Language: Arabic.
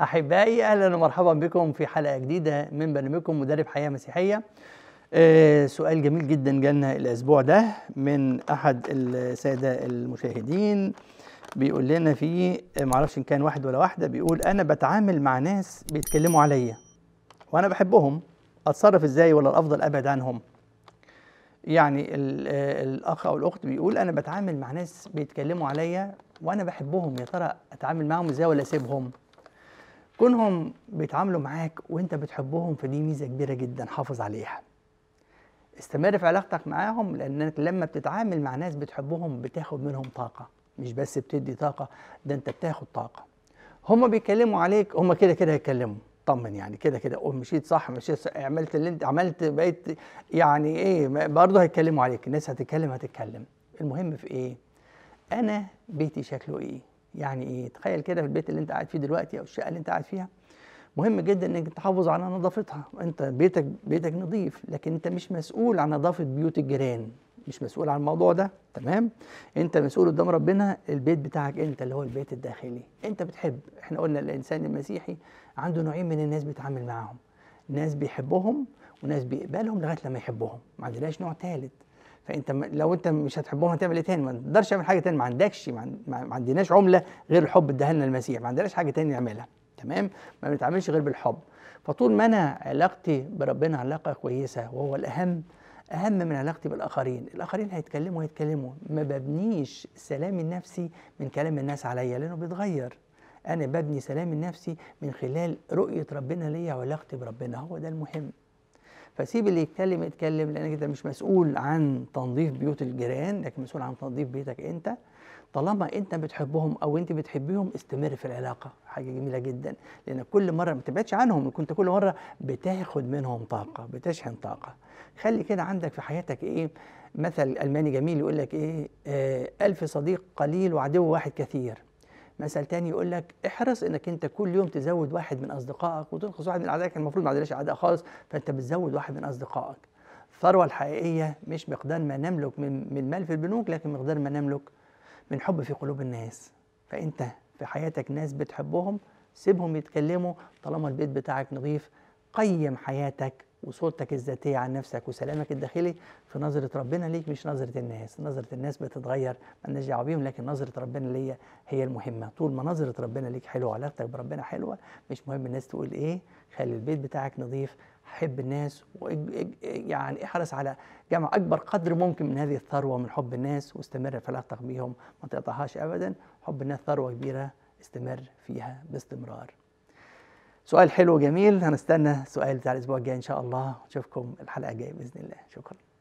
احبائي اهلا ومرحبا بكم في حلقه جديده من برنامجكم مدرب حياه مسيحيه آه سؤال جميل جدا جالنا الاسبوع ده من احد الساده المشاهدين بيقول لنا فيه آه، معرفش ان كان واحد ولا واحده بيقول انا بتعامل مع ناس بيتكلموا عليا وانا بحبهم اتصرف ازاي ولا الافضل ابعد عنهم يعني آه، الاخ او الاخت بيقول انا بتعامل مع ناس بيتكلموا عليا وانا بحبهم يا ترى اتعامل معاهم ازاي ولا اسيبهم كونهم بيتعاملوا معاك وانت بتحبهم فدي ميزه كبيره جدا حافظ عليها استمر في علاقتك معاهم لانك لما بتتعامل مع ناس بتحبهم بتاخد منهم طاقه مش بس بتدي طاقه ده انت بتاخد طاقه هما بيتكلموا عليك هما كده كده هيتكلموا طمن يعني كده كده قول مشيت صح مشيت صح عملت اللي انت عملت بقيت يعني ايه برضه هيتكلموا عليك الناس هتتكلم هتتكلم المهم في ايه انا بيتي شكله ايه يعني ايه تخيل كده في البيت اللي انت قاعد فيه دلوقتي او الشقه اللي انت قاعد فيها مهم جدا انك تحافظ على نظافتها انت بيتك بيتك نظيف لكن انت مش مسؤول عن نظافه بيوت الجيران مش مسؤول عن الموضوع ده تمام انت مسؤول قدام ربنا البيت بتاعك انت اللي هو البيت الداخلي انت بتحب احنا قلنا الانسان المسيحي عنده نوعين من الناس بيتعامل معاهم ناس بيحبهم وناس بيقبلهم لغايه لما يحبهم ما عندناش نوع ثالث فانت لو انت مش هتحبهم هتعمل ايه تاني ما تقدرش تعمل حاجه تاني ما عندكش ما عندناش عمله غير الحب اداها لنا المسيح ما عندناش حاجه تاني نعملها تمام ما بنتعاملش غير بالحب فطول ما انا علاقتي بربنا علاقه كويسه وهو الاهم اهم من علاقتي بالاخرين الاخرين هيتكلموا هيتكلموا ما ببنيش سلامي النفسي من كلام الناس عليا لانه بيتغير انا ببني سلامي النفسي من خلال رؤيه ربنا ليا وعلاقتي بربنا هو ده المهم فسيب اللي يتكلم يتكلم لانك انت مش مسؤول عن تنظيف بيوت الجيران لكن مسؤول عن تنظيف بيتك انت طالما انت بتحبهم او انت بتحبيهم استمر في العلاقه حاجه جميله جدا لان كل مره ما تبعدش عنهم كنت كل مره بتاخد منهم طاقه بتشحن طاقه خلي كده عندك في حياتك ايه مثل الماني جميل يقول لك ايه آه الف صديق قليل وعدو واحد كثير مثل تاني يقول لك احرص انك انت كل يوم تزود واحد من اصدقائك وتنقص واحد من اعدائك يعني المفروض ما عندناش اعداء خالص فانت بتزود واحد من اصدقائك الثروه الحقيقيه مش مقدار ما نملك من من مال في البنوك لكن مقدار ما نملك من حب في قلوب الناس فانت في حياتك ناس بتحبهم سيبهم يتكلموا طالما البيت بتاعك نظيف قيم حياتك وصورتك الذاتيه عن نفسك وسلامك الداخلي في نظره ربنا ليك مش نظره الناس، نظره الناس بتتغير مالناش دعوه بيهم لكن نظره ربنا ليا هي المهمه، طول ما نظره ربنا ليك حلوه وعلاقتك بربنا حلوه مش مهم الناس تقول ايه، خلي البيت بتاعك نظيف، حب الناس يعني احرص على جمع اكبر قدر ممكن من هذه الثروه من حب الناس واستمر في علاقتك بيهم ما تقطعهاش ابدا، حب الناس ثروه كبيره استمر فيها باستمرار. سؤال حلو جميل هنستنى سؤال بتاع الاسبوع الجاي ان شاء الله نشوفكم الحلقه الجايه باذن الله شكرا